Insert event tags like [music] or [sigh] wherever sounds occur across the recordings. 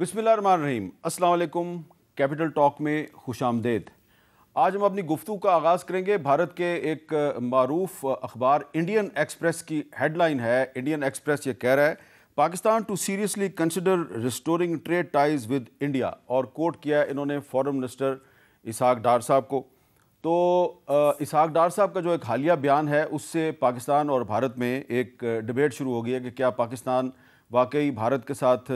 रहीम अस्सलाम capital talk में खुश आमदेद आज हम अपनी गुफ्तु का आगाज़ करेंगे भारत के एक मरूफ अखबार इंडियन एक्सप्रेस की हेडलाइन है इंडियन एक्सप्रेस ये कह रहा है Pakistan to seriously consider restoring trade ties with India और कोट किया इन्होंने फ़ॉरन मिनिस्टर इसहाक डार साहब को तो इसहाक डार साहब का जो एक हालिया बयान है उससे पाकिस्तान और भारत में एक डिबेट शुरू हो गई है कि क्या पाकिस्तान वाकई भारत के साथ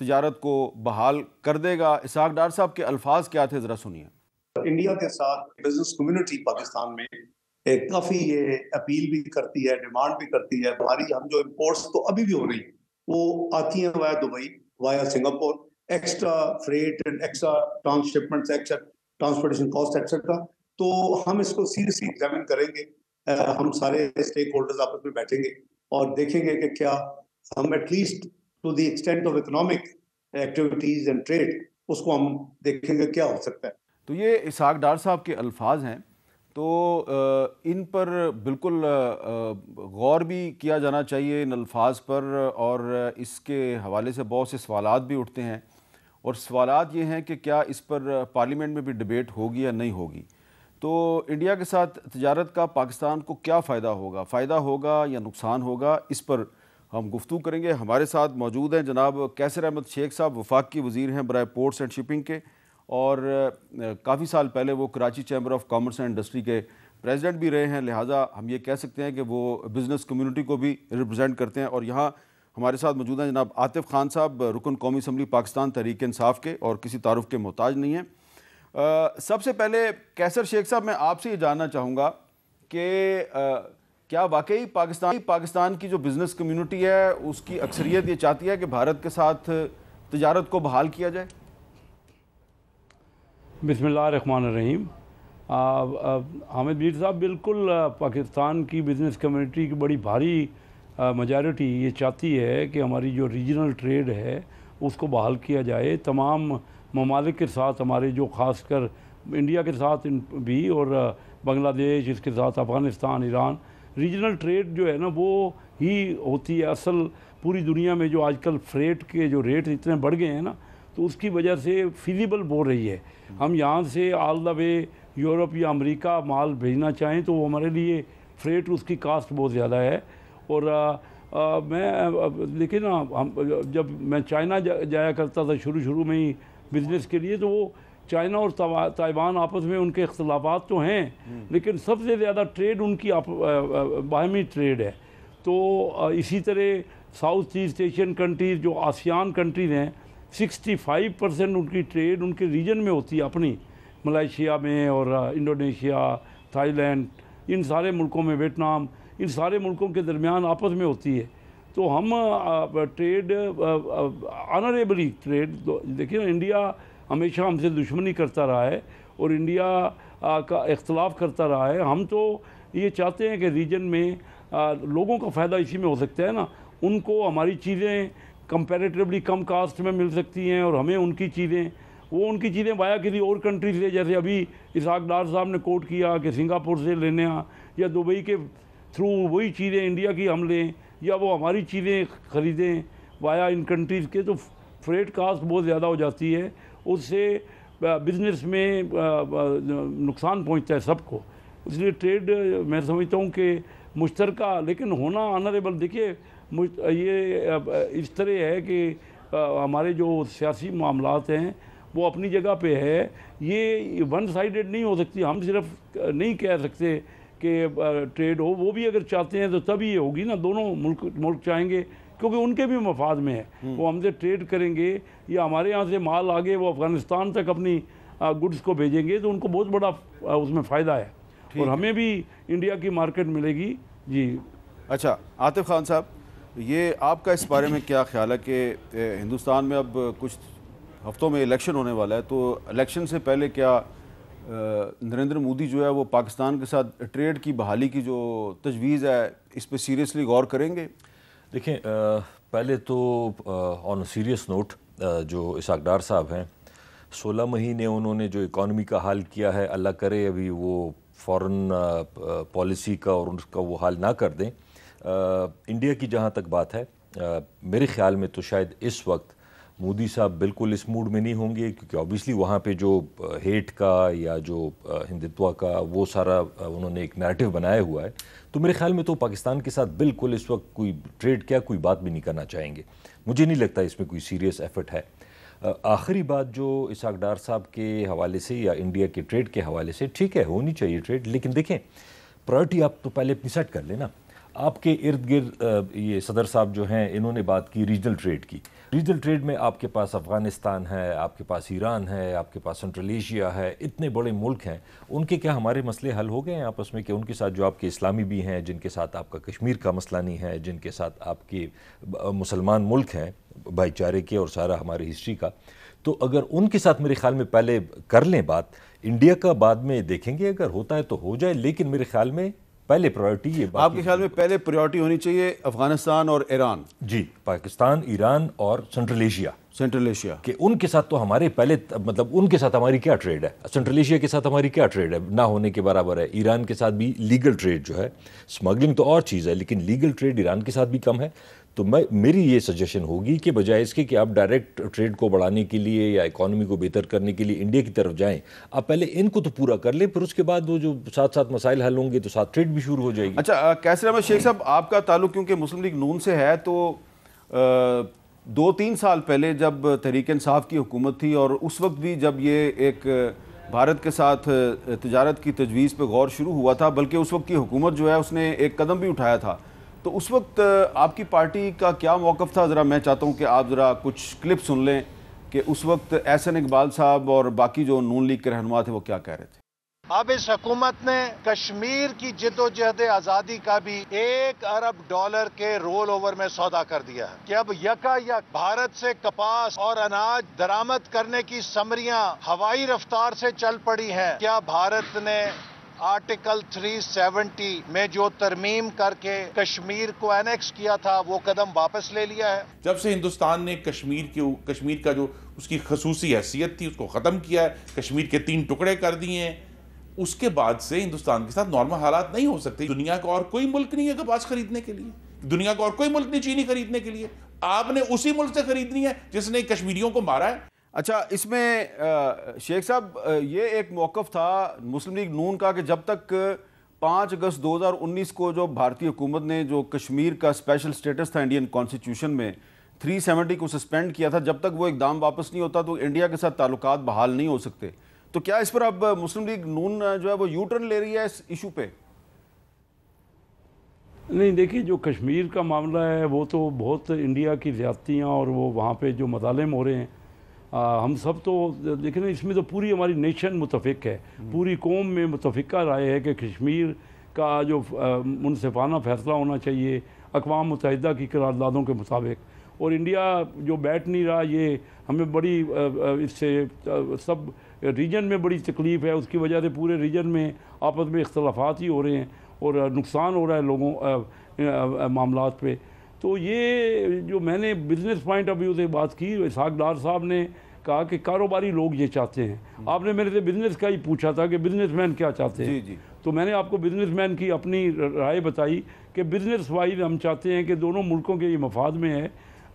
तजारत को बहाल कर देगा इसहाक डार साहब के अल्फाज क्या थे ज़रा सुनिए इंडिया के साथ बिजनेस कम्युनिटी पाकिस्तान में एक काफ़ी ये अपील भी करती है डिमांड भी करती है हमारी हम जो इम्पोर्ट्स तो अभी भी हो रही है वो आती हैं via Dubai via Singapore extra freight and extra transshipment extra transportation cost etcetera तो हम इसको सीरियसली एग्जामिन करेंगे हम सारे स्टेक होल्डर्स आपस में बैठेंगे और देखेंगे कि क्या हम at least to the extent of economic activities and trade उसको हम देखेंगे क्या हो सकता है तो ये इसाक डार साहब के अल्फाज हैं तो इन पर बिल्कुल गौर भी किया जाना चाहिए इन अल्फाज पर और इसके हवाले से बहुत से सवाल भी उठते हैं और सवाल ये हैं कि क्या इस पर पार्लियामेंट में भी डिबेट होगी या नहीं होगी तो इंडिया के साथ तजारत का पाकिस्तान को क्या फ़ायदा होगा फ़ायदा होगा या नुकसान होगा इस पर हम गुफ्तु करेंगे हमारे साथ मौजूद हैं जनाब कैसर अहमद शेख साहब वफाक की वजीर हैं बर पोर्ट्स एंड शिपिंग के और काफ़ी साल पहले वो Karachi chamber of commerce and industry के प्रेसिडेंट भी रहे हैं लिहाजा हम ये कह सकते हैं कि वो बिज़नेस कम्युनिटी को भी रिप्रेजेंट करते हैं और यहाँ हमारे साथ मौजूद हैं जनाब आतिफ खान साहब रुकन कौमी असम्बली पाकिस्तान तहरीक इसाफ़ के और किसी तारफ़ के मोहताज नहीं हैं सबसे पहले कैसर शेख साहब मैं आपसे ये जानना चाहूँगा कि क्या वाकई पाकिस्तान पाकिस्तान की जो बिज़नेस कम्युनिटी है उसकी अक्सरियत ये चाहती है कि भारत के साथ तजारत को बहाल किया जाए बिसमान रहीम हामिद मीर साहब बिल्कुल पाकिस्तान की बिज़नेस कम्युनिटी की बड़ी भारी मजारिटी ये चाहती है कि हमारी जो रीजनल ट्रेड है उसको बहाल किया जाए तमाम ममालिक के साथ हमारे जो ख़ास कर इंडिया के साथ भी और बांग्लादेश इसके साथ अफ़गानिस्तान ईरान रीजनल ट्रेड जो है ना वो ही होती है असल पूरी दुनिया में जो आजकल फ्रेट के जो रेट इतने बढ़ गए हैं ना तो उसकी वजह से फिजिबल बोल रही है हम यहाँ से ऑल द वे यूरोप या अमेरिका माल भेजना चाहें तो वो हमारे लिए फ्रेट उसकी कास्ट बहुत ज़्यादा है और आ, आ, मैं लेकिन हम जब मैं चाइना जा, जाया करता था शुरू शुरू में ही बिज़नेस के लिए तो वो चाइना और ताइवान आपस में उनके अख्तिलाफ़ात तो हैं हम्म। लेकिन सबसे ज़्यादा ट्रेड उनकी बाहमी ट्रेड है तो इसी तरह साउथ ईस्ट एशियन कंट्रीज़ जो आसियान कंट्रीज़ हैं 65 परसेंट उनकी ट्रेड उनके रीजन में होती है अपनी मलेशिया में और इंडोनेशिया थाईलैंड इन सारे मुल्कों में वियतनाम इन सारे मुल्कों के दरमियान आपस में होती है तो हम ट्रेड ऑनरेबली ट्रेड देखिए ना इंडिया हमेशा हमसे दुश्मनी करता रहा है और इंडिया का इख्तलाफ करता रहा है हम तो ये चाहते हैं कि रीजन में आ, लोगों का फ़ायदा इसी में हो सकता है ना उनको हमारी चीज़ें कंपेरेटिवली कम कास्ट में मिल सकती हैं और हमें उनकी चीज़ें वो उनकी चीज़ें वाया किसी और कंट्री से जैसे अभी इसहाक डार साहब ने कोट किया कि सिंगापुर से लेने आ या दुबई के थ्रू वही चीज़ें इंडिया की हम लें या वो हमारी चीज़ें ख़रीदें वाया इन कंट्रीज़ के तो फ्रेट कास्ट बहुत ज़्यादा हो जाती है उससे बिजनेस में नुकसान पहुंचता है सबको इसलिए ट्रेड मैं समझता हूँ कि मुश्तर लेकिन होना ऑनरेबल देखिए ये इस तरह है कि हमारे जो सियासी मामला हैं वो अपनी जगह पे है ये वन साइडेड नहीं हो सकती हम सिर्फ नहीं कह सकते कि ट्रेड हो वो भी अगर चाहते हैं तो तभी ये होगी ना दोनों मुल्क मुल्क चाहेंगे क्योंकि उनके भी मफाद में है हम्म। वो हमसे ट्रेड करेंगे या हमारे यहाँ से माल आगे वो अफ़गानिस्तान तक अपनी गुड्स को भेजेंगे तो उनको बहुत बड़ा उसमें फ़ायदा है और हमें भी इंडिया की मार्केट मिलेगी जी अच्छा आतिफ खान साहब ये आपका इस बारे में क्या ख्याल है कि हिंदुस्तान में अब कुछ हफ्तों में इलेक्शन होने वाला है तो इलेक्शन से पहले क्या नरेंद्र मोदी जो है वो पाकिस्तान के साथ ट्रेड की बहाली की जो तजवीज़ है इस पर सीरियसली गौर करेंगे देखें पहले तो ऑन सीरियस नोट जो इसाक डार साहब हैं सोलह महीने उन्होंने जो इकॉनमी का हाल किया है अल्लाह करे अभी वो फॉरेन पॉलिसी का और उसका वो हाल ना कर दें इंडिया की जहाँ तक बात है मेरे ख्याल में तो शायद इस वक्त मोदी साहब बिल्कुल इस मूड में नहीं होंगे क्योंकि ऑब्वियसली वहाँ पे जो हेट का या जो हिंदुत्व का वो सारा उन्होंने एक नैरेटिव बनाया हुआ है तो मेरे ख्याल में तो पाकिस्तान के साथ बिल्कुल इस वक्त कोई ट्रेड क्या कोई बात भी नहीं करना चाहेंगे मुझे नहीं लगता इसमें कोई सीरियस एफर्ट है आखिरी बात जो इसाक डार साहब के हवाले से या इंडिया के ट्रेड के हवाले से ठीक है होनी चाहिए ट्रेड लेकिन देखें प्रायोरिटी आप तो पहले अपनी सेट कर लेना आपके इर्द गिर्द ये सदर साहब जो हैं इन्होंने बात की रीजनल ट्रेड की रीजनल ट्रेड में आपके पास अफ़गानिस्तान है आपके पास ईरान है आपके पास सेंट्रल एशिया है इतने बड़े मुल्क हैं उनके क्या हमारे मसले हल हो गए हैं आपस में कि उनके साथ जो आपके इस्लामी भी हैं जिनके साथ आपका कश्मीर का मसला नहीं है जिनके साथ आपके मुसलमान मुल्क हैं भाईचारे के और सारा हमारे हिस्ट्री का तो अगर उनके साथ मेरे ख्याल में पहले कर लें बात इंडिया का बाद में देखेंगे अगर होता है तो हो जाए लेकिन मेरे ख्याल में पहले प्रायोरिटी ये आपके ख्याल में पहले प्रायोरिटी होनी चाहिए अफगानिस्तान और ईरान जी पाकिस्तान ईरान और सेंट्रल एशिया सेंट्रल एशिया के उनके साथ तो हमारे पहले मतलब उनके साथ हमारी क्या ट्रेड है सेंट्रल एशिया के साथ हमारी क्या ट्रेड है ना होने के बराबर है ईरान के साथ भी लीगल ट्रेड जो है स्मगलिंग तो और चीज़ है लेकिन लीगल ट्रेड ईरान के साथ भी कम है तो मैं मेरी ये सजेशन होगी कि बजाय इसके कि आप डायरेक्ट ट्रेड को बढ़ाने के लिए या इकोनॉमी को बेहतर करने के लिए इंडिया की तरफ जाएं आप पहले इनको तो पूरा कर लें फिर उसके बाद वो जो साथ साथ मसाइल हल होंगे तो साथ ट्रेड भी शुरू हो जाएगी अच्छा कैसे अहमद शेख साहब आपका ताल्लुक क्योंकि मुस्लिम लीग नून से है तो आ, दो तीन साल पहले जब तहरीक इंसाफ की हुकूमत थी और उस वक्त भी जब ये एक भारत के साथ तजारत की तजवीज़ पर गौर शुरू हुआ था बल्कि उस वक्त की हुकूमत जो है उसने एक कदम भी उठाया था तो उस वक्त आपकी पार्टी का क्या मौकफ था ज़रा मैं चाहता हूँ कि आप ज़रा कुछ क्लिप सुन लें कि उस वक्त एहसन इकबाल साहब और बाकी जो नून लीग के रहनुमा थे वो क्या कह रहे थे अब इस हकूमत ने कश्मीर की जिदोजहद आज़ादी का भी एक अरब डॉलर के रोल ओवर में सौदा कर दिया है कि अब यका यक भारत से कपास और अनाज दरामद करने की समरियां हवाई रफ्तार से चल पड़ी हैं क्या भारत ने आर्टिकल 370 में जो तरमीम करके कश्मीर को एनेक्स किया था वो कदम वापस ले लिया है जब से हिंदुस्तान ने कश्मीर के कश्मीर का जो उसकी खसूसी हैसियत थी उसको ख़त्म किया है कश्मीर के तीन टुकड़े कर दिए हैं उसके बाद से हिंदुस्तान के साथ नॉर्मल हालात नहीं हो सकते दुनिया का और कोई मुल्क नहीं है कपास खरीदने के लिए दुनिया का और कोई मुल्क नहीं चीनी खरीदने के लिए आपने उसी मुल्क से खरीदनी है जिसने कश्मीरियों को मारा है अच्छा इसमें शेख साहब ये एक मौक़ था मुस्लिम लीग नून का कि जब तक पाँच अगस्त 2019 को जो भारतीय हुकूमत ने जो कश्मीर का स्पेशल स्टेटस था इंडियन कॉन्स्टिट्यूशन में 370 को सस्पेंड किया था जब तक वो एकदम वापस नहीं होता तो इंडिया के साथ ताल्लुक बहाल नहीं हो सकते तो क्या इस पर अब मुस्लिम लीग नून जो है वो यू टर्न ले रही है इस इशू पर नहीं देखिए जो कश्मीर का मामला है वो तो बहुत इंडिया की ज्यादतियाँ और वो वहाँ पर जो मदालम हो रहे हैं आ, हम सब तो लेकिन इसमें तो पूरी हमारी नेशन मुतफिक है हम्म। पूरी कौम में मुतफ़ा राय है कि कश्मीर का जो मुनफाना फैसला होना चाहिए अकवा मुतहदा की करारदादों के मुताबिक और इंडिया जो बैठ नहीं रहा ये हमें बड़ी इससे सब रीजन में बड़ी तकलीफ़ है उसकी वजह से पूरे रीजन में आपस में इख्तलाफात ही हो रहे हैं और नुकसान हो रहा है लोगों मामला पे तो ये जो मैंने बिज़नेस पॉइंट ऑफ व्यू से बात की इसहाक डार साहब ने कहा कि कारोबारी लोग ये चाहते हैं हम्म। आपने मेरे से बिजनेस का ही पूछा था कि बिजनेसमैन क्या चाहते हैं तो मैंने आपको बिजनेसमैन की अपनी राय बताई कि बिजनेस वाइज हम चाहते हैं कि दोनों मुल्कों के ये मफाद में है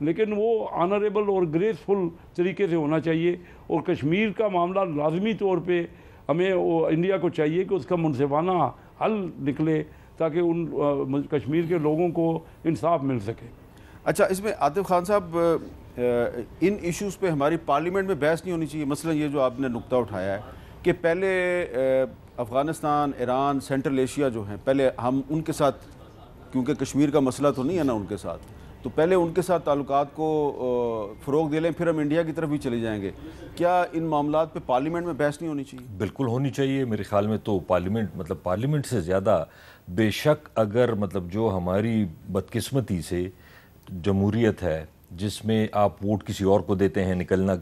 लेकिन वो ऑनरेबल और ग्रेसफुल तरीके से होना चाहिए और कश्मीर का मामला लाजमी तौर पर हमें वो इंडिया को चाहिए कि उसका मुनसिबाना हल निकले ताकि उन कश्मीर के लोगों को इंसाफ मिल सके अच्छा इसमें आतिफ खान साहब इन इश्यूज़ पे हमारी पार्लियामेंट में बहस नहीं होनी चाहिए मसला ये जो आपने नुकता उठाया है कि पहले अफ़गानिस्तान ईरान सेंट्रल एशिया जो हैं पहले हम उनके साथ क्योंकि कश्मीर का मसला तो नहीं है ना उनके साथ तो पहले उनके साथ ताल्लुक को फ़रोग दे लें फिर हम इंडिया की तरफ भी चले जाएंगे क्या इन मामला पे पार्लियामेंट में बहस नहीं होनी चाहिए बिल्कुल होनी चाहिए मेरे ख्याल में तो पार्लियामेंट मतलब पार्लियामेंट से ज़्यादा बेशक अगर मतलब जो हमारी बदकिस्मती से जमहूरीत है जिसमें आप वोट किसी और को देते हैं निकलना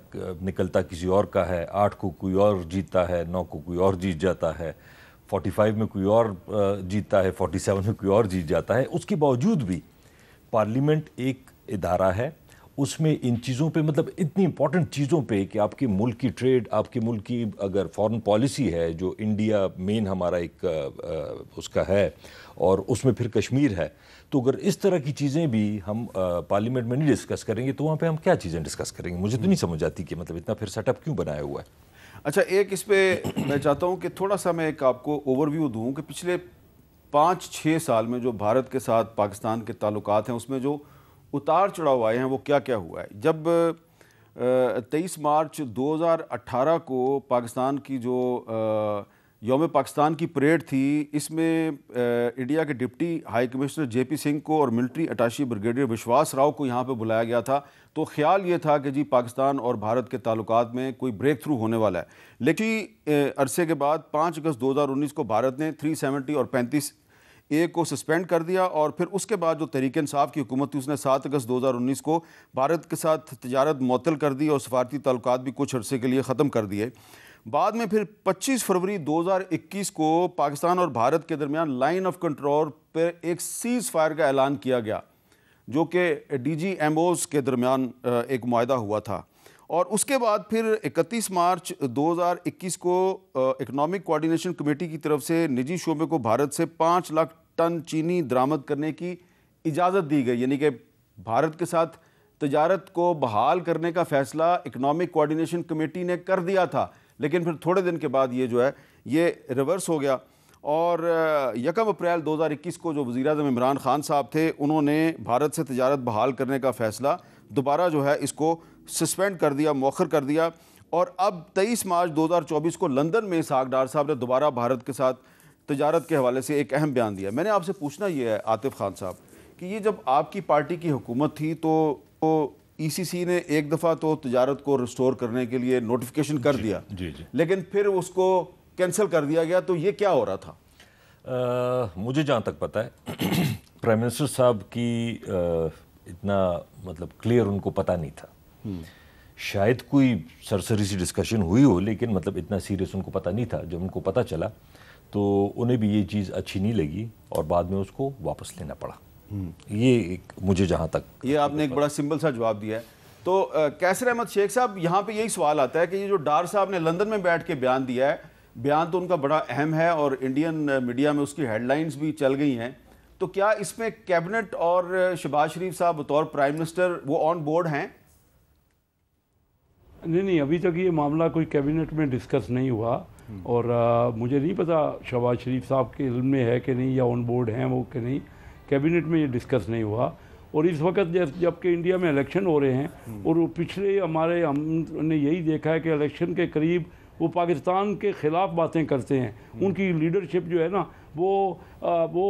निकलता किसी और का है आठ को कोई और जीतता है नौ को कोई और जीत जाता है फोर्टी फाइव में कोई और जीतता है फोर्टी सेवन में कोई और जीत जाता है उसके बावजूद भी पार्लियामेंट एक इदारा है उसमें इन चीज़ों पे मतलब इतनी इंपॉर्टेंट चीज़ों पे कि आपके मुल्क की ट्रेड आपके मुल्क की अगर फॉरेन पॉलिसी है जो इंडिया मेन हमारा एक आ, आ, उसका है और उसमें फिर कश्मीर है तो अगर इस तरह की चीज़ें भी हम पार्लियामेंट में नहीं डिस्कस करेंगे तो वहाँ पर हम क्या चीज़ें डिस्कस करेंगे मुझे तो नहीं समझ आती कि मतलब इतना फिर सेटअप क्यों बनाया हुआ है अच्छा एक इस पर मैं चाहता हूँ कि थोड़ा सा मैं एक आपको ओवरव्यू दूँ कि पिछले पाँच छः साल में जो भारत के साथ पाकिस्तान के ताल्लुक हैं उसमें जो उतार चढ़ाव आए हैं वो क्या क्या हुआ है जब तेईस मार्च 2018 को पाकिस्तान की जो आ, योम पाकिस्तान की परेड थी इसमें इंडिया के deputy high commissioner JP Singh को और मिलिट्री अटाशी ब्रिगेडियर विश्वास राव को यहाँ पे बुलाया गया था तो ख्याल ये था कि जी पाकिस्तान और भारत के ताल्लुक में कोई ब्रेक थ्रू होने वाला है लेकिन अरसे के बाद पाँच अगस्त 2019 को भारत ने 370 और 35 ए को सस्पेंड कर दिया और फिर उसके बाद जो तहरीक इंसाफ की हुकूमत थी उसने सात अगस्त उन्नीस को भारत के साथ तजारत मअतल कर दी और सफारती ताल्लुक भी कुछ अरसे के लिए ख़त्म कर दिए बाद में फिर 25 फरवरी 2021 को पाकिस्तान और भारत के दरमियान लाइन ऑफ कंट्रोल पर एक सीज़ फायर का ऐलान किया गया जो कि डी जी के दरमियान एक माहा हुआ था और उसके बाद फिर 31 मार्च 2021 को इकनॉमिक कोऑर्डिनेशन कमेटी की तरफ से निजी शोबे को भारत से पाँच लाख टन चीनी दरामद करने की इजाज़त दी गई यानी कि भारत के साथ तजारत को बहाल करने का फैसला इकनॉमिक कोऑर्डिनेशन कमेटी ने कर दिया था लेकिन फिर थोड़े दिन के बाद ये जो है ये रिवर्स हो गया और यकम अप्रैल 2021 को जो वज़ी अजम इमरान ख़ान साहब थे उन्होंने भारत से तजारत बहाल करने का फ़ैसला दोबारा जो है इसको सस्पेंड कर दिया मौखर कर दिया और अब 23 मार्च 2024 को लंदन में इसहाक डार साहब ने दोबारा भारत के साथ तजारत के हवाले से एक अहम बयान दिया मैंने आपसे पूछना ये है आतिफ खान साहब कि ये जब आपकी पार्टी की हुकूमत थी तो, तो ईसीसी e ने एक दफ़ा तो तजारत को रिस्टोर करने के लिए नोटिफिकेशन कर जी, दिया जी जी लेकिन फिर उसको कैंसिल कर दिया गया तो ये क्या हो रहा था आ, मुझे जहाँ तक पता है प्राइम [clears throat] मिनिस्टर साहब की आ, इतना मतलब क्लियर उनको पता नहीं था हम्म। शायद कोई सरसरी सी डिस्कशन हुई हो लेकिन मतलब इतना सीरियस उनको पता नहीं था जब उनको पता चला तो उन्हें भी ये चीज़ अच्छी नहीं लगी और बाद में उसको वापस लेना पड़ा हम्म। ये एक मुझे जहाँ तक ये आपने एक बड़ा सिंपल सा जवाब दिया है तो कैसर अहमद शेख साहब यहाँ पे यही सवाल आता है कि ये जो डार साहब ने लंदन में बैठ के बयान दिया है बयान तो उनका बड़ा अहम है और इंडियन मीडिया में उसकी हेडलाइंस भी चल गई हैं तो क्या इसमें कैबिनेट और शबाज शरीफ साहब बतौर प्राइम मिनिस्टर वो ऑन बोर्ड हैं नहीं नहीं अभी तक ये मामला कोई कैबिनेट में डिस्कस नहीं हुआ हम्म। और आ, मुझे नहीं पता शबाज शरीफ साहब के इल्म में है कि नहीं या ऑन बोर्ड हैं वो कि नहीं कैबिनेट में ये डिस्कस नहीं हुआ और इस वक्त जबकि इंडिया में इलेक्शन हो रहे हैं हम्म। और वो पिछले हमारे हमने यही देखा है कि इलेक्शन के करीब वो पाकिस्तान के ख़िलाफ़ बातें करते हैं हम्म। उनकी लीडरशिप जो है ना वो आ, वो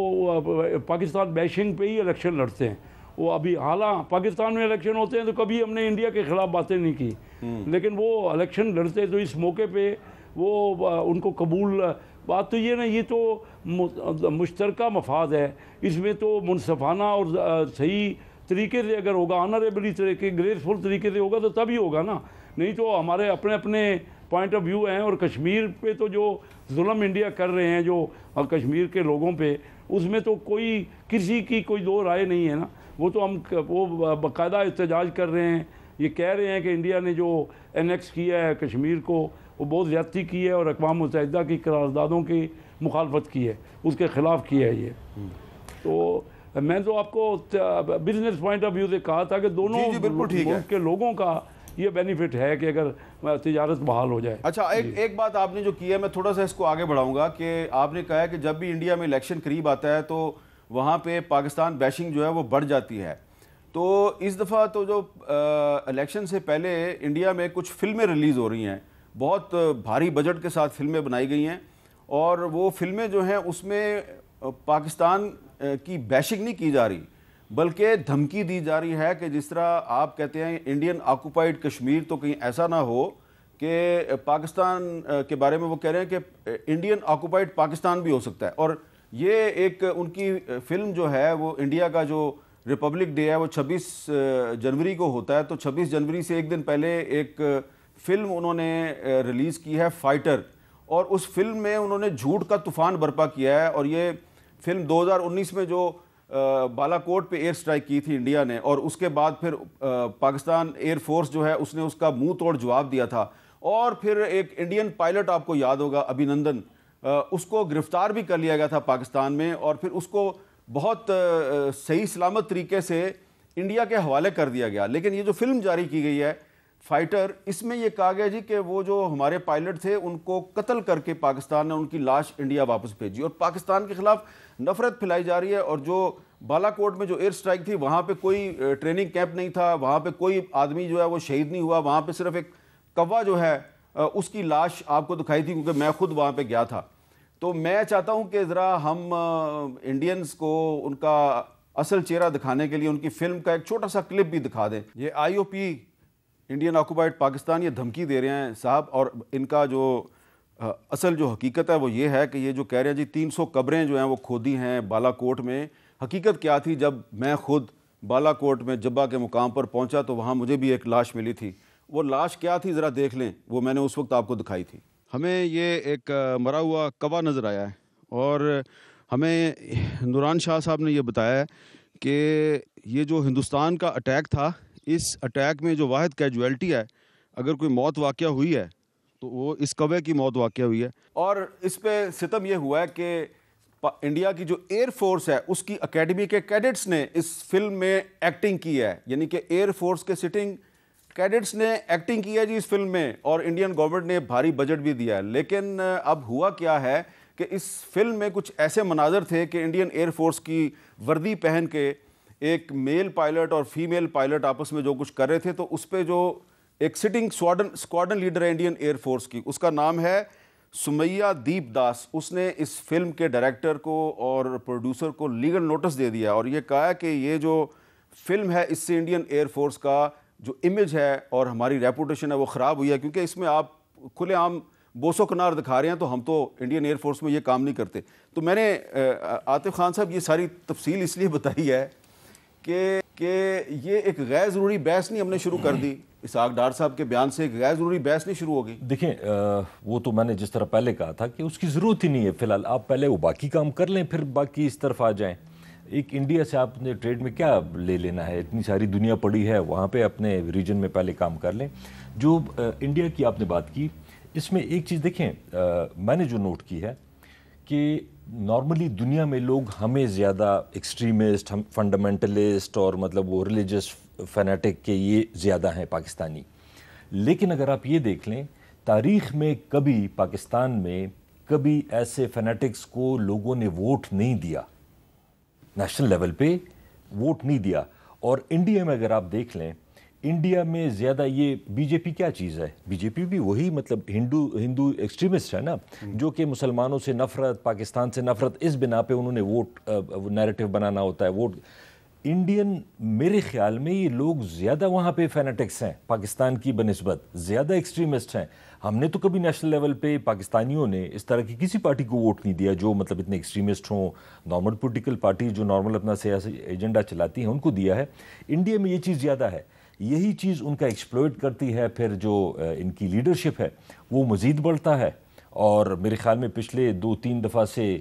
पाकिस्तान बैशिंग पे ही इलेक्शन लड़ते हैं वो अभी हाला पाकिस्तान में इलेक्शन होते हैं तो कभी हमने इंडिया के ख़िलाफ़ बातें नहीं की हम्म। लेकिन वो इलेक्शन लड़ते तो इस मौके पर वो उनको कबूल बात तो ये ना ये तो मुश्तर मफाद है इसमें तो मुनफाना और सही तरीके से अगर होगा ऑनरेबली तरीके ग्रेसफुल तरीके से होगा तो तभी होगा ना नहीं तो हमारे अपने अपने पॉइंट ऑफ व्यू हैं और कश्मीर पे तो जो जुल्म इंडिया कर रहे हैं जो कश्मीर के लोगों पे उसमें तो कोई किसी की कोई दो राय नहीं है ना वो तो हम वो बाकायदा एहतजाज कर रहे हैं ये कह रहे हैं कि इंडिया ने जो एनेक्स किया है कश्मीर को वो बहुत ज़्यादती की है और अकवा मुतहदा की करारदादों की मुखालफत की है उसके ख़िलाफ़ की है ये तो मैं तो आपको बिजनेस पॉइंट ऑफ व्यू से कहा था कि दोनों बिल्कुल ठीक है के लोगों का ये बेनिफिट है कि अगर तजारत बहाल हो जाए अच्छा एक एक बात आपने जो की है मैं थोड़ा सा इसको आगे बढ़ाऊंगा कि आपने कहा है कि जब भी इंडिया में इलेक्शन करीब आता है तो वहाँ पे पाकिस्तान बैशिंग जो है वो बढ़ जाती है तो इस दफ़ा तो जो इलेक्शन से पहले इंडिया में कुछ फिल्में रिलीज़ हो रही हैं बहुत भारी बजट के साथ फिल्में बनाई गई हैं और वो फिल्में जो हैं उसमें पाकिस्तान की बैशिंग नहीं की जा रही बल्कि धमकी दी जा रही है कि जिस तरह आप कहते हैं इंडियन ऑक्यूपाइड कश्मीर तो कहीं ऐसा ना हो कि पाकिस्तान के बारे में वो कह रहे हैं कि इंडियन ऑक्यूपाइड पाकिस्तान भी हो सकता है और ये एक उनकी फिल्म जो है वो इंडिया का जो रिपब्लिक डे है वो 26 जनवरी को होता है तो 26 जनवरी से एक दिन पहले एक फिल्म उन्होंने रिलीज़ की है फाइटर और उस फिल्म में उन्होंने झूठ का तूफान बर्पा किया है और ये फिल्म 2019 में जो बालाकोट पे एयर स्ट्राइक की थी इंडिया ने और उसके बाद फिर पाकिस्तान एयर फोर्स जो है उसने उसका मुंह तोड़ जवाब दिया था और फिर एक इंडियन पायलट आपको याद होगा अभिनंदन उसको गिरफ्तार भी कर लिया गया था पाकिस्तान में और फिर उसको बहुत सही सलामत तरीके से इंडिया के हवाले कर दिया गया लेकिन ये जो फिल्म जारी की गई है फाइटर इसमें यह कहा गया जी कि वो जो हमारे पायलट थे उनको कत्ल करके पाकिस्तान ने उनकी लाश इंडिया वापस भेजी और पाकिस्तान के खिलाफ नफरत फैलाई जा रही है और जो बालाकोट में जो एयर स्ट्राइक थी वहाँ पे कोई ट्रेनिंग कैंप नहीं था वहाँ पे कोई आदमी जो है वो शहीद नहीं हुआ वहाँ पे सिर्फ एक कौवा जो है उसकी लाश आपको दिखाई थी क्योंकि मैं खुद वहाँ पे गया था तो मैं चाहता हूँ कि ज़रा हम इंडियंस को उनका असल चेहरा दिखाने के लिए उनकी फिल्म का एक छोटा सा क्लिप भी दिखा दें ये आई इंडियन ऑक्यूपाइड पाकिस्तान ये धमकी दे रहे हैं साहब और इनका जो आ, असल जो हकीकत है वो ये है कि ये जो कह रहे हैं जी तीन सौ कब्रें जो हैं वो खोदी हैं बालाकोट में हकीकत क्या थी जब मैं खुद बालाकोट में जब्बा के मुकाम पर पहुंचा तो वहाँ मुझे भी एक लाश मिली थी वो लाश क्या थी ज़रा देख लें वो मैंने उस वक्त आपको दिखाई थी हमें ये एक मरा हुआ कबा नज़र आया है और हमें नूरान शाह साहब ने ये बताया कि ये जो हिंदुस्तान का अटैक था इस अटैक में जो वाद कैजुअलिटी है अगर कोई मौत वाक़ हुई है तो वो इस कवे की मौत वाक़ हुई है और इस पर सितम यह हुआ है कि इंडिया की जो एयर फोर्स है उसकी अकेडमी के कैडेट्स ने इस फिल्म में एक्टिंग की है यानी कि एयर फोर्स के सिटिंग कैडेट्स ने एक्टिंग की है जी इस फिल्म में और इंडियन गवर्नमेंट ने भारी बजट भी दिया है लेकिन अब हुआ क्या है कि इस फिल्म में कुछ ऐसे मनाजर थे कि इंडियन एयर फोर्स की वर्दी पहन के एक मेल पायलट और फीमेल पायलट आपस में जो कुछ कर रहे थे तो उस पर जो एक सिटिंग स्क्वाडन स्क्वाडन लीडर है इंडियन एयरफोर्स की उसका नाम है सुमैया दीप दास उसने इस फिल्म के डायरेक्टर को और प्रोड्यूसर को लीगल नोटिस दे दिया और ये कहा कि ये जो फिल्म है इससे इंडियन एयरफोर्स का जो इमेज है और हमारी रेपूटेशन है वो ख़राब हुई है क्योंकि इसमें आप खुलेआम बोसो कनार दिखा रहे हैं तो हम तो इंडियन एयरफोर्स में ये काम नहीं करते तो मैंने आतिफ खान साहब ये सारी तफसील इसलिए बताई है कि कि ये एक गैर ज़रूरी बहस नहीं हमने शुरू कर दी इसहाक डार साहब के बयान से एक गैर ज़रूरी बहस नहीं शुरू हो गई देखिए वो तो मैंने जिस तरह पहले कहा था कि उसकी ज़रूरत ही नहीं है फिलहाल आप पहले वो बाकी काम कर लें फिर बाकी इस तरफ आ जाएं एक इंडिया से आपने ट्रेड में क्या ले लेना है इतनी सारी दुनिया पड़ी है वहाँ पे अपने रीजन में पहले काम कर लें जो इंडिया की आपने बात की इसमें एक चीज़ देखें मैंने जो नोट की है कि नॉर्मली दुनिया में लोग हमें ज़्यादा एक्सट्रीमिस्ट हम फंडामेंटलिस्ट और मतलब वो रिलीजियस फैनाटिक के ये ज़्यादा हैं पाकिस्तानी लेकिन अगर आप ये देख लें तारीख़ में कभी पाकिस्तान में कभी ऐसे फैनाटिक्स को लोगों ने वोट नहीं दिया नेशनल लेवल पे वोट नहीं दिया और इंडिया में अगर आप देख लें इंडिया में ज़्यादा ये बीजेपी क्या चीज़ है बीजेपी भी वही मतलब हिंदू हिंदू एक्सट्रीमिस्ट है ना जो कि मुसलमानों से नफरत पाकिस्तान से नफरत इस बिना पे उन्होंने वोट नैरेटिव बनाना होता है वोट इंडियन मेरे ख्याल में ये लोग ज़्यादा वहाँ पे फैनेटिक्स हैं पाकिस्तान की बनस्बत ज़्यादा एक्सट्रीमिस्ट हैं हमने तो कभी नेशनल लेवल पे पाकिस्तानियों ने इस तरह की किसी पार्टी को वोट नहीं दिया जो मतलब इतने एक्सट्रीमिस्ट हों नॉर्मल पोलिटिकल पार्टी जो नॉर्मल अपना सियासी एजेंडा चलाती हैं उनको दिया है इंडिया में ये चीज़ ज़्यादा है यही चीज़ उनका एक्सप्लोइट करती है फिर जो इनकी लीडरशिप है वो मज़ीद बढ़ता है और मेरे ख्याल में पिछले दो तीन दफ़ा से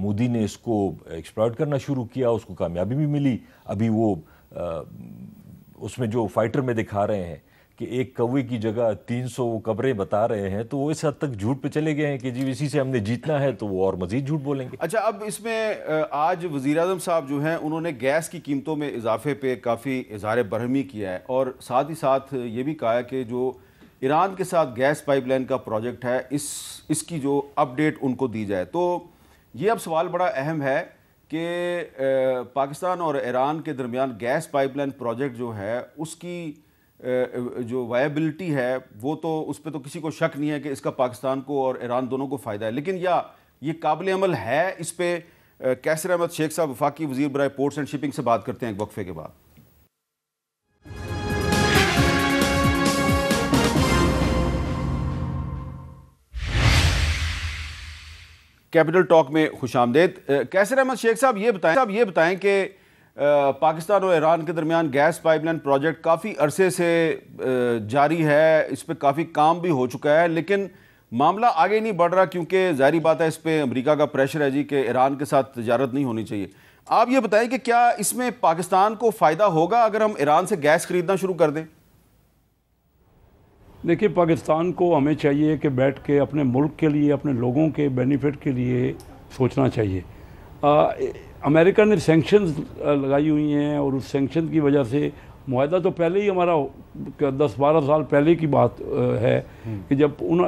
मोदी ने इसको एक्सप्लॉयट करना शुरू किया उसको कामयाबी भी मिली अभी वो आ, उसमें जो फाइटर में दिखा रहे हैं कि एक कौवे की जगह 300 वो कब्रें बता रहे हैं तो वो इस हद तक झूठ पे चले गए हैं कि जी इसी से हमने जीतना है तो वो और मजीद झूठ बोलेंगे अच्छा अब इसमें आज वज़ी अजम साहब जो हैं उन्होंने गैस की कीमतों में इजाफे पर काफ़ी इजहार बरहमी किया है और साथ ही साथ ये भी कहा है कि जो ईरान के साथ गैस पाइपलाइन का प्रोजेक्ट है इस इसकी जो अपडेट उनको दी जाए तो ये अब सवाल बड़ा अहम है कि पाकिस्तान और ईरान के दरमियान गैस पाइपलाइन प्रोजेक्ट जो है उसकी जो वायबिलिटी है वो तो उस पर तो किसी को शक नहीं है कि इसका पाकिस्तान को और ईरान दोनों को फ़ायदा है लेकिन या ये काबिल अमल है इस पर कैसर अहमद शेख साहब वफाकी वजीर बरए पोर्ट्स एंड शिपिंग से बात करते हैं एक वक्फे के बाद कैपिटल टॉक में खुश आमदेद कैसर अहमद शेख साहब ये बताएं साहब ये बताएं कि पाकिस्तान और ईरान के दरमियान गैस पाइपलाइन प्रोजेक्ट काफ़ी अरसे से जारी है इस पर काफ़ी काम भी हो चुका है लेकिन मामला आगे नहीं बढ़ रहा क्योंकि जाहरी बात है इस पर अमरीका का प्रेशर है जी कि ईरान के साथ तजारत नहीं होनी चाहिए आप ये बताएं कि क्या इसमें पाकिस्तान को फ़ायदा होगा अगर हम ईरान से गैस खरीदना शुरू कर दें देखिए पाकिस्तान को हमें चाहिए कि बैठ के अपने मुल्क के लिए अपने लोगों के बेनिफिट के लिए सोचना चाहिए अमेरिका ने सेंक्शन लगाई हुई हैं और उस सेंक्शन की वजह से माहा तो पहले ही हमारा दस बारह साल पहले की बात है हम्म। कि जब उन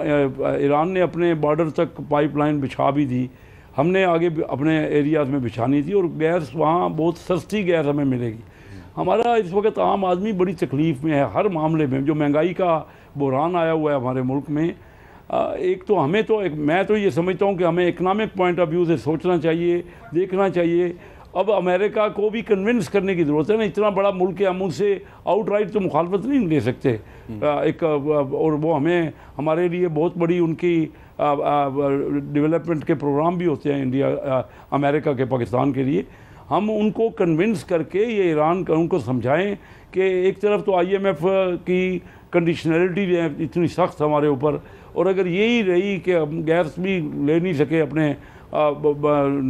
ईरान ने अपने बॉर्डर तक पाइपलाइन बिछा भी दी हमने आगे अपने एरियाज में बिछानी थी और गैस वहाँ बहुत सस्ती गैस हमें मिलेगी हम्म। हमारा इस वक्त आम आदमी बड़ी तकलीफ़ में है हर मामले में जो महंगाई का बुरान आया हुआ है हमारे मुल्क में एक तो हमें तो एक मैं तो ये समझता हूँ कि हमें इकनॉमिक पॉइंट ऑफ व्यू से सोचना चाहिए देखना चाहिए अब अमेरिका को भी कन्विंस करने की ज़रूरत है ना इतना बड़ा मुल्क है हम उनसे आउटराइट तो मुखालफत नहीं ले सकते हम्म। एक और वो हमें हमारे लिए बहुत बड़ी उनकी डेवलपमेंट के प्रोग्राम भी होते हैं इंडिया अमेरिका के पाकिस्तान के लिए हम उनको कन्विंस करके ये ईरान का उनको समझाएं कि एक तरफ तो आईएमएफ की कंडीशनलिटी इतनी सख्त हमारे ऊपर और अगर यही रही कि हम गैस भी ले नहीं सके अपने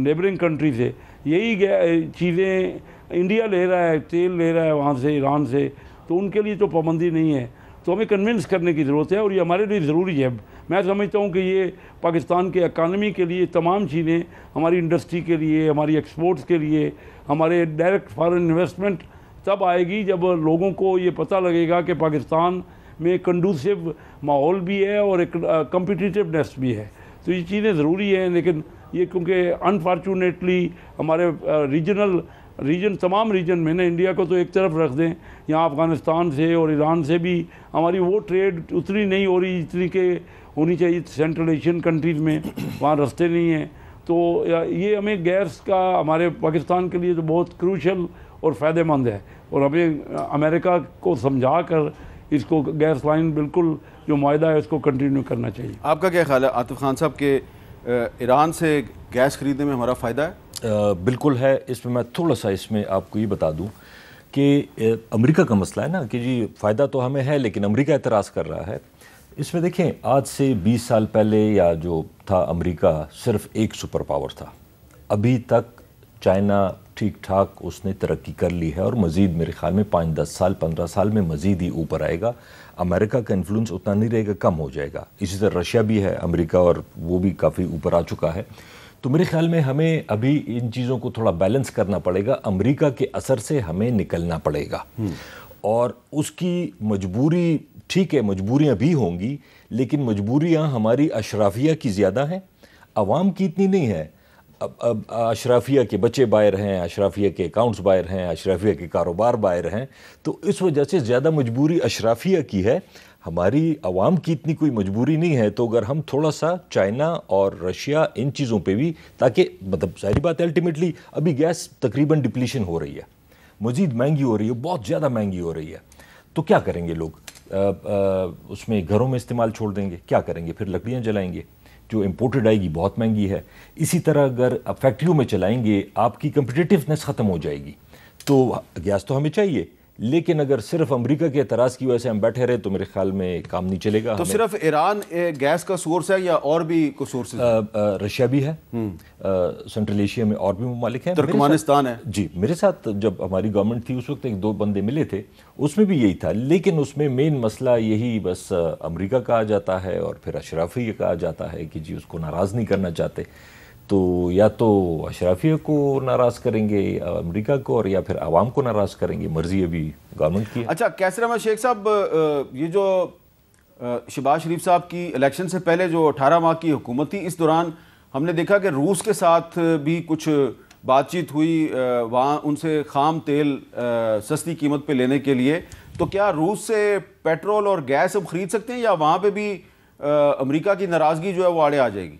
नेबरिंग कंट्री से यही चीज़ें इंडिया ले रहा है तेल ले रहा है वहाँ से ईरान से तो उनके लिए तो पाबंदी नहीं है तो हमें कन्विंस करने की ज़रूरत है और ये हमारे लिए ज़रूरी है मैं समझता हूँ कि ये पाकिस्तान के इकानमी के लिए तमाम चीज़ें हमारी इंडस्ट्री के लिए हमारी एक्सपोर्ट्स के लिए हमारे डायरेक्ट फॉरेन इन्वेस्टमेंट तब आएगी जब लोगों को ये पता लगेगा कि पाकिस्तान మే కండోసివ్ మాహौल భీ హై ఔర్ ఏక్ కంపెటిటివనెస్ భీ హై తో యే చీజే జరూరీ హై లేకిన్ యే క్యుంకి అన్ఫార్చూనేట్లీ హమారే రీజినల్ రీజన్ తమామ్ రీజన్ మేనే ఇండియా కో తో ఏక్ taraf rakhదే యా ఆఫ్ఘనిస్తాన్ సే ఔర్ ఇరాన్ సే భీ హమారి वो ट्रेड ఉతరీ నహీ హోరీ ఇత్నీ కే హోని చahiye సెంట్రల్ ఏషియన్ కంట్రీస్ మే వاں రస్తే నహీ హై తో యే హమే గేర్స్ కా హమారే పాకిస్తాన్ కే liye jo bahut क्रूशियल ఔర్ ఫైదemand హై ఔర్ అబే అమెరికా కో సమజాకర్ इसको गैस लाइन बिल्कुल जो माहा है उसको कंटिन्यू करना चाहिए आपका क्या ख्याल है आतिफ खान साहब के ईरान से गैस खरीदने में हमारा फ़ायदा है आ, बिल्कुल है इसमें मैं थोड़ा सा इसमें आपको ये बता दूँ कि अमेरिका का मसला है ना कि जी फ़ायदा तो हमें है लेकिन अमेरिका एतराज़ कर रहा है इसमें देखें आज से 20 साल पहले या जो था अमेरिका सिर्फ एक सुपर पावर था अभी तक चाइना ठीक ठाक उसने तरक्की कर ली है और मज़ीद मेरे ख्याल में पाँच दस साल पंद्रह साल में मज़ीद ही ऊपर आएगा अमेरिका का इन्फ्लुएंस उतना नहीं रहेगा कम हो जाएगा इसी तरह रशिया भी है अमेरिका और वो भी काफ़ी ऊपर आ चुका है तो मेरे ख्याल में हमें अभी इन चीज़ों को थोड़ा बैलेंस करना पड़ेगा अमेरिका के असर से हमें निकलना पड़ेगा हम्म। और उसकी मजबूरी ठीक है मजबूरियाँ भी होंगी लेकिन मजबूरियाँ हमारी अशराफिया की ज़्यादा हैं आवाम की इतनी नहीं है अब अशराफिया के बच्चे बाहर हैं अशराफिया के अकाउंट्स बाहर हैं अशराफिया के कारोबार बाहर हैं तो इस वजह से ज़्यादा मजबूरी अशराफिया की है हमारी आवाम की इतनी कोई मजबूरी नहीं है तो अगर हम थोड़ा सा चाइना और रशिया इन चीज़ों पे भी ताकि मतलब सारी बात है अल्टीमेटली अभी गैस तकरीबन डिप्लीशन हो रही है मज़ीद महंगी हो रही है बहुत ज़्यादा महंगी हो रही है तो क्या करेंगे लोग आ, आ, उसमें घरों में इस्तेमाल छोड़ देंगे क्या करेंगे फिर लकड़ियाँ जलाएंगे जो इम्पोर्टेड आएगी बहुत महंगी है इसी तरह अगर आप फैक्ट्रियों में चलाएंगे आपकी कम्पिटिटिवनेस ख़त्म हो जाएगी तो गैस तो हमें चाहिए लेकिन अगर सिर्फ अमेरिका के एतराज़ की वजह से हम बैठे रहे तो मेरे ख्याल में काम नहीं चलेगा तो सिर्फ ईरान गैस का सोर्स है या और भी कोई सोर्स रशिया भी है सेंट्रल हम्म। एशिया में और भी ममालिक हैं तुर्कमानिस्तान है जी मेरे साथ जब हमारी गवर्नमेंट थी उस वक्त एक दो बंदे मिले थे उसमें भी यही था लेकिन उसमें मेन मसला यही बस अमरीका कहा जाता है और फिर अशराफी कहा जाता है कि जी उसको नाराज़ नहीं करना चाहते तो या तो अशराफिया को नाराज़ करेंगे अमेरिका को और या फिर आवाम को नाराज़ करेंगे मर्जी अभी गवर्नमेंट की अच्छा कैसर अहमद शेख साहब ये जो शबाज शरीफ साहब की इलेक्शन से पहले जो अठारह माह की हुकूमत थी इस दौरान हमने देखा कि रूस के साथ भी कुछ बातचीत हुई वहाँ उनसे खाम तेल सस्ती कीमत पे लेने के लिए तो क्या रूस से पेट्रोल और गैस हम ख़रीद सकते हैं या वहाँ पे भी अमेरिका की नाराज़गी जो है वो आड़े आ जाएगी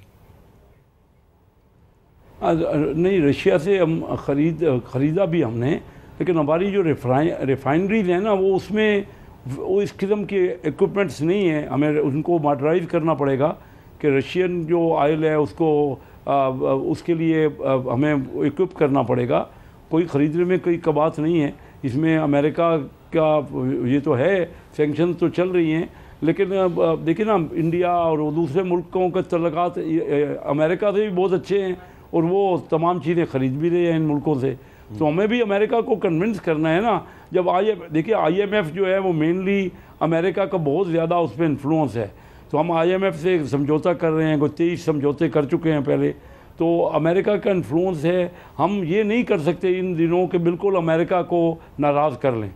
नहीं रशिया से हम ख़रीद ख़रीदा भी हमने लेकिन हमारी जो रिफाइन रिफाइनरीज हैं ना वो उसमें वो इस किस्म के इक्विपमेंट्स नहीं हैं हमें उनको मॉडराइज करना पड़ेगा कि रशियन जो आयल है उसको आ, उसके लिए आ, हमें इक्विप करना पड़ेगा कोई ख़रीदने में कोई कबात नहीं है इसमें अमेरिका का ये तो है सेंक्शन तो चल रही हैं लेकिन देखिए ना इंडिया और दूसरे मुल्कों के तलक अमेरिका से भी बहुत अच्छे हैं और वो तमाम चीज़ें ख़रीद भी रहे हैं इन मुल्कों से तो हमें भी अमेरिका को कन्विंस करना है ना जब आई देखिए आईएमएफ जो है वो मेनली अमेरिका का बहुत ज़्यादा उस पर इन्फ्लुंस है तो हम आईएमएफ से समझौता कर रहे हैं कोई तेईस समझौते कर चुके हैं पहले तो अमेरिका का इन्फ्लुंस है हम ये नहीं कर सकते इन दिनों के बिल्कुल अमेरिका को नाराज़ कर लें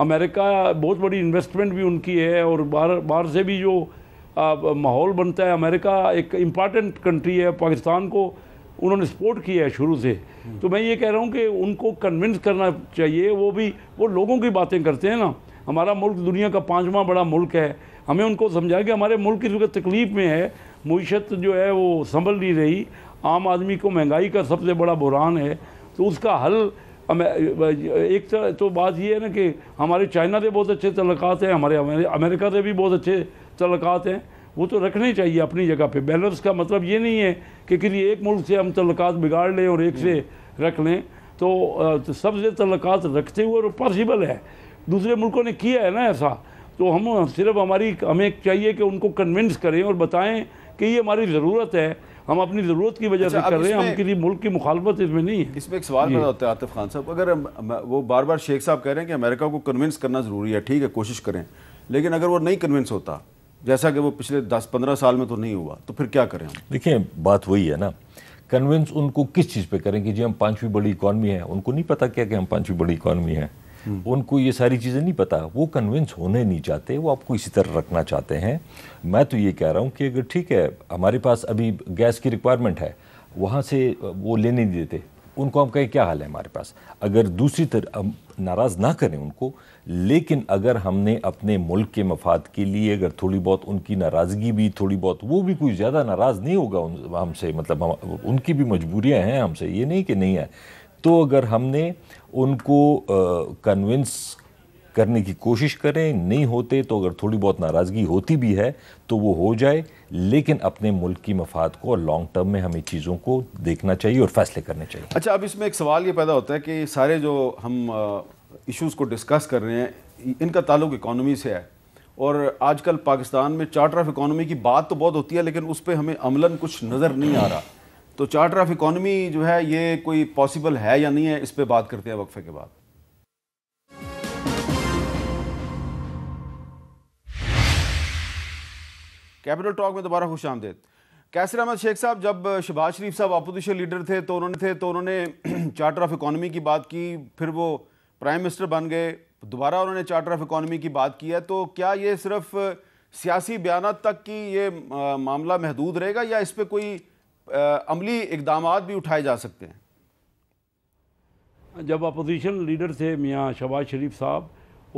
अमेरिका बहुत बड़ी इन्वेस्टमेंट भी उनकी है और बाहर बाहर से भी जो माहौल बनता है अमेरिका एक इम्पॉर्टेंट कंट्री है पाकिस्तान को उन्होंने सपोर्ट किया है शुरू से तो मैं ये कह रहा हूँ कि उनको कन्विंस करना चाहिए वो भी वो लोगों की बातें करते हैं ना हमारा मुल्क दुनिया का पाँचवा बड़ा मुल्क है हमें उनको समझाया कि हमारे मुल्क की तकलीफ़ में है मीशत जो है वो संभल नहीं रही आम आदमी को महंगाई का सबसे बड़ा बुरान है तो उसका हल एक तो बात यह है ना कि हमारे चाइना से बहुत अच्छे तलक़ात हैं हमारे अमेरिका से भी बहुत अच्छे तलक़ात हैं वो तो रखने चाहिए अपनी जगह पे बैलेंस का मतलब ये नहीं है कि किसी एक मुल्क से हम तल्लक बिगाड़ लें और एक से रख लें तो, तो सबसे तल्लक रखते हुए और पॉसिबल है दूसरे मुल्कों ने किया है ना ऐसा तो हम सिर्फ हमारी हमें चाहिए कि उनको कन्विंस करें और बताएं कि ये हमारी ज़रूरत है हम अपनी ज़रूरत की वजह से अच्छा, कर रहे हैं हम किसी मुल्क की मुखालफत इसमें नहीं है इसमें एक सवाल पैदा होता है आतिफ खान साहब अगर वो बार बार शेख साहब कह रहे हैं कि अमेरिका को कन्विंस करना ज़रूरी है ठीक है कोशिश करें लेकिन अगर वो नहीं कन्विंस होता जैसा कि वो पिछले 10-15 साल में तो नहीं हुआ तो फिर क्या करें हम देखिए बात वही है ना कन्विंस उनको किस चीज़ पे करें कि जी हम पांचवी बड़ी इकॉनमी है उनको नहीं पता क्या कि हम पांचवी बड़ी इकॉनमी है हम्म। उनको ये सारी चीज़ें नहीं पता वो कन्विंस होने नहीं चाहते वो आपको इसी तरह रखना चाहते हैं मैं तो ये कह रहा हूँ कि अगर ठीक है हमारे पास अभी गैस की रिक्वायरमेंट है वहाँ से वो लेने नहीं देते उनको हम कहें क्या हाल है हमारे पास अगर दूसरी तरह नाराज़ ना करें उनको लेकिन अगर हमने अपने मुल्क के मफाद के लिए अगर थोड़ी बहुत उनकी नाराज़गी भी थोड़ी बहुत वो भी कोई ज़्यादा नाराज़ नहीं होगा उन हमसे मतलब हम उनकी भी मजबूरियाँ हैं हमसे ये नहीं कि नहीं है तो अगर हमने उनको कन्विंस करने की कोशिश करें नहीं होते तो अगर थोड़ी बहुत नाराज़गी होती भी है तो वो हो जाए लेकिन अपने मुल्क की मफाद को और लॉन्ग टर्म में हमें चीज़ों को देखना चाहिए और फैसले करने चाहिए अच्छा अब इसमें एक सवाल ये पैदा होता है कि सारे जो हम इश्यूज़ को डिस्कस कर रहे हैं इनका ताल्लुक इकानमी से है और आजकल पाकिस्तान में चार्टर ऑफ इकानमी की बात तो बहुत होती है लेकिन उस पर हमें अमलन कुछ नज़र नहीं आ रहा तो चार्टर ऑफ इकानमी जो है ये कोई पॉसिबल है या नहीं है इस पर बात करते हैं वक्फे के बाद कैपिटल टॉक में दोबारा खुश आमदेद कैसर अहमद शेख साहब जब शहबाज शरीफ साहब अपोजिशन लीडर थे तो उन्होंने थे तो उन्होंने [clears throat] चार्टर ऑफ इकानमी की बात की फिर वो प्राइम मिनिस्टर बन गए दोबारा उन्होंने चार्टर ऑफ इकोनॉमी की बात की है तो क्या ये सिर्फ सियासी बयान तक की ये मामला महदूद रहेगा या इस पर कोई अमली इकदाम भी उठाए जा सकते हैं जब अपोजिशन लीडर थे मियाँ शबाज शरीफ साहब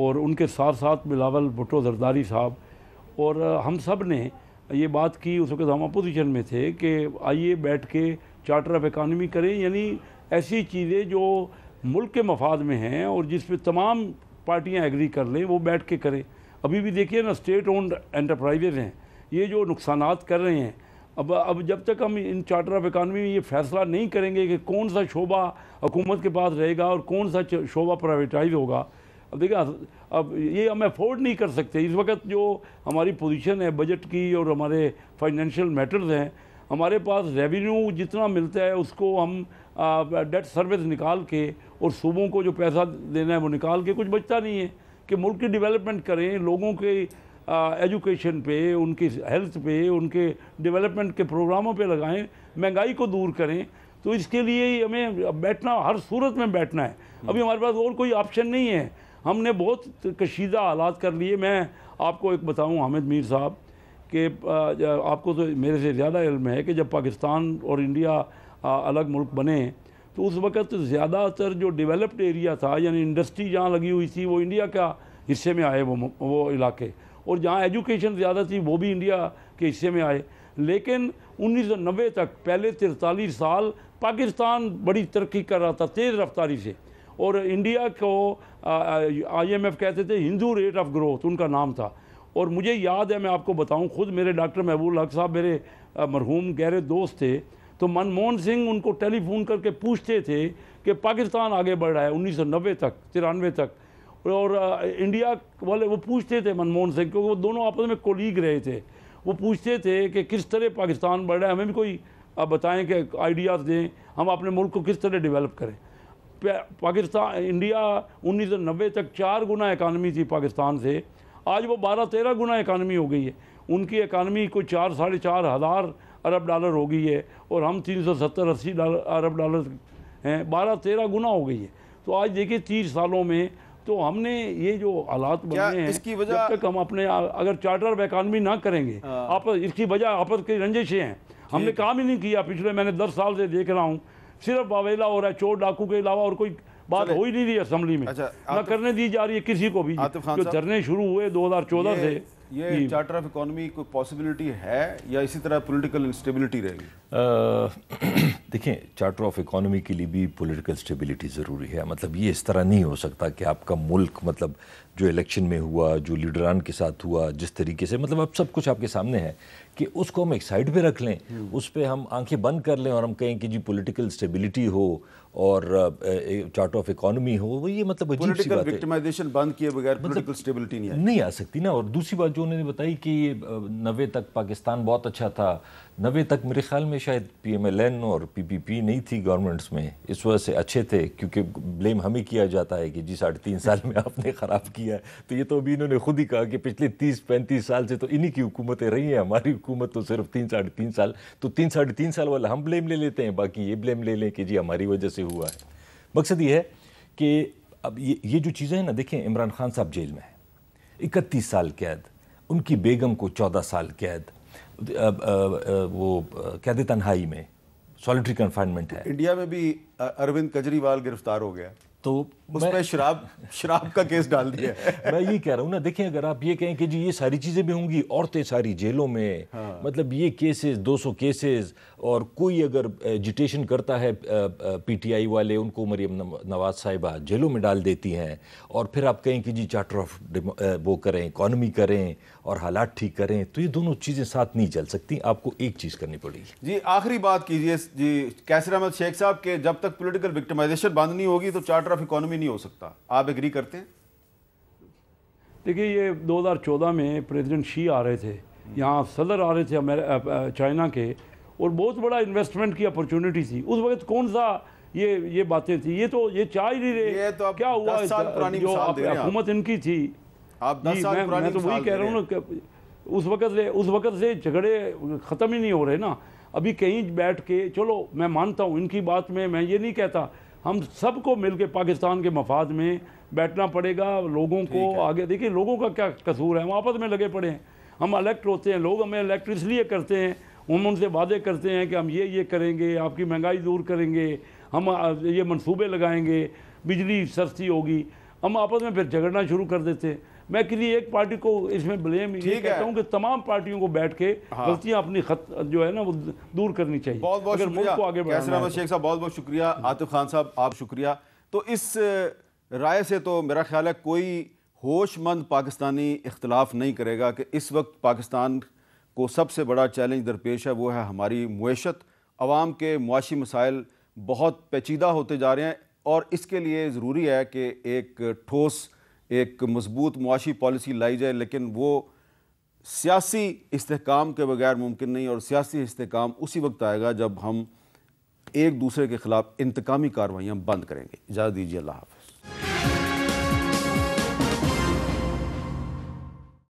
और उनके साथ साथ बिलावल भुट्टो जरदारी साहब और हम सब ने ये बात की उस वक्त हम अपोजिशन में थे कि आइए बैठ के चार्टर ऑफ इकानमी करें यानी ऐसी चीज़ें जो मुल्क के मफाद में हैं और जिस पर तमाम पार्टियाँ एग्री कर लें वो बैठ के करें अभी भी देखिए ना स्टेट ओन्ड एंटरप्राइजेज हैं ये जो नुकसान कर रहे हैं अब अब जब तक हम इन चार्टर ऑफ इकानमी में ये फैसला नहीं करेंगे कि कौन सा शोबा हुकूमत के पास रहेगा और कौन सा शोबा प्राइवेटाइज होगा अब देखिए अब ये हम अफोर्ड नहीं कर सकते इस वक्त जो हमारी पोजीशन है बजट की और हमारे फाइनेंशियल मैटर्स हैं हमारे पास रेवेन्यू जितना मिलता है उसको हम डेट सर्विस निकाल के और सूबों को जो पैसा देना है वो निकाल के कुछ बचता नहीं है कि मुल्क की डेवलपमेंट करें लोगों के एजुकेशन पे उनकी हेल्थ पे उनके डेवलपमेंट के प्रोग्रामों पे लगाएं महंगाई को दूर करें तो इसके लिए ही हमें बैठना हर सूरत में बैठना है हम्म। अभी हमारे पास और कोई ऑप्शन नहीं है हमने बहुत कशीदा हालात कर लिए मैं आपको एक बताऊं हामिद मीर साहब कि आपको तो मेरे से ज़्यादा इल्म है कि जब पाकिस्तान और इंडिया अलग मुल्क बने तो उस वक़्त ज़्यादातर जो डेवलप्ड एरिया था यानी इंडस्ट्री जहाँ लगी हुई थी वो इंडिया का हिस्से में आए वो वो इलाके और जहाँ एजुकेशन ज़्यादा थी वो भी इंडिया के हिस्से में आए लेकिन 1990 तक पहले तिरतालीस साल पाकिस्तान बड़ी तरक्की कर रहा था तेज़ रफ्तारी से और इंडिया को आईएमएफ कहते थे हिंदू रेट ऑफ ग्रोथ उनका नाम था और मुझे याद है मैं आपको बताऊं खुद मेरे डॉक्टर महबूल हक साहब मेरे मरहूम गहरे दोस्त थे तो मनमोहन सिंह उनको टेलीफोन करके पूछते थे कि पाकिस्तान आगे बढ़ रहा है 1990 तक तिरानवे तक और इंडिया वाले वो पूछते थे मनमोहन सिंह क्योंकि वो दोनों आपस में कोलीग रहे थे वो पूछते थे कि किस तरह पाकिस्तान बढ़ रहा है हमें भी कोई आप बताएं कि आइडियाज़ दें हम अपने मुल्क को किस तरह डेवलप करें पाकिस्तान इंडिया नब्बे तक चार गुना इकानमी थी पाकिस्तान से आज वो बारह तेरह गुना इकानमी हो गई है उनकी इकानमी कोई चार साढ़े चार हज़ार अरब डॉलर हो गई है और हम तीन सौ सत्तर अस्सी डॉलर अरब डॉलर हैं बारह तेरह गुना हो गई है तो आज देखिए तीस सालों में तो हमने ये जो हालात बने हैं इसकी वजह जब तक हम अपने अगर चार्टर ऑफ इकानमी ना करेंगे हाँ। आप इसकी वजह आपस के रंजिशें हैं हमने काम ही नहीं किया पिछले मैंने दस साल से देख रहा हूँ सिर्फ बावेला हो रहा है चोर डाकू के अलावा और कोई बात हो ही नहीं रही असम्बली में अच्छा, न करने दी जा रही है किसी को भी जो धरने शुरू हुए 2014 से ये चार्टर ऑफ इकोनॉमी को पॉसिबिलिटी है या इसी तरह पॉलिटिकल इंस्टेबिलिटी रहेगी देखें चार्टर ऑफ इकोनॉमी के लिए भी पॉलिटिकल स्टेबिलिटी ज़रूरी है मतलब ये इस तरह नहीं हो सकता कि आपका मुल्क मतलब जो इलेक्शन में हुआ जो लीडरान के साथ हुआ जिस तरीके से मतलब अब सब कुछ आपके सामने है कि उसको हम एक साइड पे रख लें उस पर हम आंखें बंद कर लें और हम कहें कि जी पॉलिटिकल स्टेबिलिटी हो और चार्ट ऑफ इकोनॉमी हो वो ये मतलब अजीब सी बात बंद किए बगैर मतलब पॉलिटिकल स्टेबिलिटी नहीं, आ सकती ना और दूसरी बात जो उन्होंने बताई कि नब्बे तक पाकिस्तान बहुत अच्छा था नबे तक मेरे ख्याल में शायद पी एम एल एन और पी पी पी नहीं थी गवर्नमेंट्स में इस वजह से अच्छे थे क्योंकि ब्लेम हमें किया जाता है कि जी साढ़े तीन साल में आपने ख़राब किया है तो ये तो अभी इन्होंने खुद ही कहा कि पिछले तीस पैंतीस साल से तो इन्हीं की हुकूमतें रही हैं हमारी हुकूमत तो सिर्फ तीन साढ़े तीन साल तो तीन साढ़े तीन साल वाला हम ब्लेम ले लेते हैं बाकी ये ब्लेम ले लें कि जी हमारी वजह से हुआ है मकसद ये है कि अब ये ये जो चीज़ें हैं ना देखें इमरान खान साहब जेल में है इकतीस साल कैद उनकी बेगम को चौदह साल कैद वो कैद तन्हाई में सॉलिटरी कन्फाइनमेंट है इंडिया में भी अरविंद केजरीवाल गिरफ्तार हो गया तो उसमें शराब शराब का केस डाल दिया [laughs] मैं ये कह रहा हूँ ना देखें अगर आप ये कहें कि जी ये सारी चीज़ें भी होंगी औरतें सारी जेलों में हाँ। मतलब ये केसेस 200 केसेस और कोई अगर एजिटेशन करता है पीटीआई वाले उनको मरियम नवाज साहिबा जेलों में डाल देती हैं और फिर आप कहें कि जी चार्टर ऑफ वो करें इकॉनमी करें और हालात ठीक करें तो ये दोनों चीज़ें साथ नहीं चल सकती आपको एक चीज़ करनी पड़ेगी जी आखिरी बात कीजिए जी कैसर अहमद शेख साहब के जब तक पोलिटिकल विक्टमाइजेशन बंद नहीं होगी तो चार्टर ऑफ इकॉनमी नहीं हो सकता आप एग्री करते हैं देखिए ये 2014 में प्रेसिडेंट शी आ रहे थे यहाँ सदर आ रहे थे चाइना के और बहुत बड़ा इन्वेस्टमेंट की अपॉर्चुनिटी थी उस वक्त कौन सा ये ये बातें थी ये तो ये चाह ही रहे रहे तो क्या हुआ साल पुरानी जो हुकूमत इनकी थी आप दस साल मैं, पुरानी मैं तो वही कह रहा हूँ ना उस वक्त से उस वक्त से झगड़े ख़त्म ही नहीं हो रहे ना अभी कहीं बैठ के चलो मैं मानता हूँ इनकी बात में मैं ये नहीं कहता हम सबको मिल के पाकिस्तान के मफाद में बैठना पड़ेगा लोगों को आगे देखिए लोगों का क्या कसूर है वो आपस में लगे पड़े हैं हम इलेक्ट होते हैं लोग हमें इलेक्ट इसलिए करते हैं हम उनसे वादे करते हैं कि हम ये ये करेंगे आपकी महंगाई दूर करेंगे हम ये मनसूबे लगाएंगे बिजली सस्ती होगी हम आपस में फिर झगड़ना शुरू कर देते हैं मैं किसी एक पार्टी को इसमें ब्लेम ये कहता हूँ कि तमाम पार्टियों को बैठ के हाँ। गलतियाँ अपनी खत जो है ना वो दूर करनी चाहिए बहुत बहुत शुक्रिया को आगे बढ़ा शेख तो। साहब बहुत बहुत शुक्रिया आतिफ खान साहब आप शुक्रिया तो इस राय से तो मेरा ख्याल है कोई होशमंद पाकिस्तानी इख्तलाफ नहीं करेगा कि इस वक्त पाकिस्तान को सबसे बड़ा चैलेंज दरपेश है वो है हमारी मीशत आवाम के मुआशी मसाइल बहुत पेचीदा होते जा रहे हैं और इसके लिए ज़रूरी है कि एक ठोस एक मजबूत मुआशी पॉलिसी लाई जाए लेकिन वो सियासी इसकाम के बगैर मुमकिन नहीं और सियासी इसकाम उसी वक्त आएगा जब हम एक दूसरे के ख़िलाफ़ इंतकामी कार्रवाइयाँ बंद करेंगे इजाज़त दीजिए अल्लाह हाफ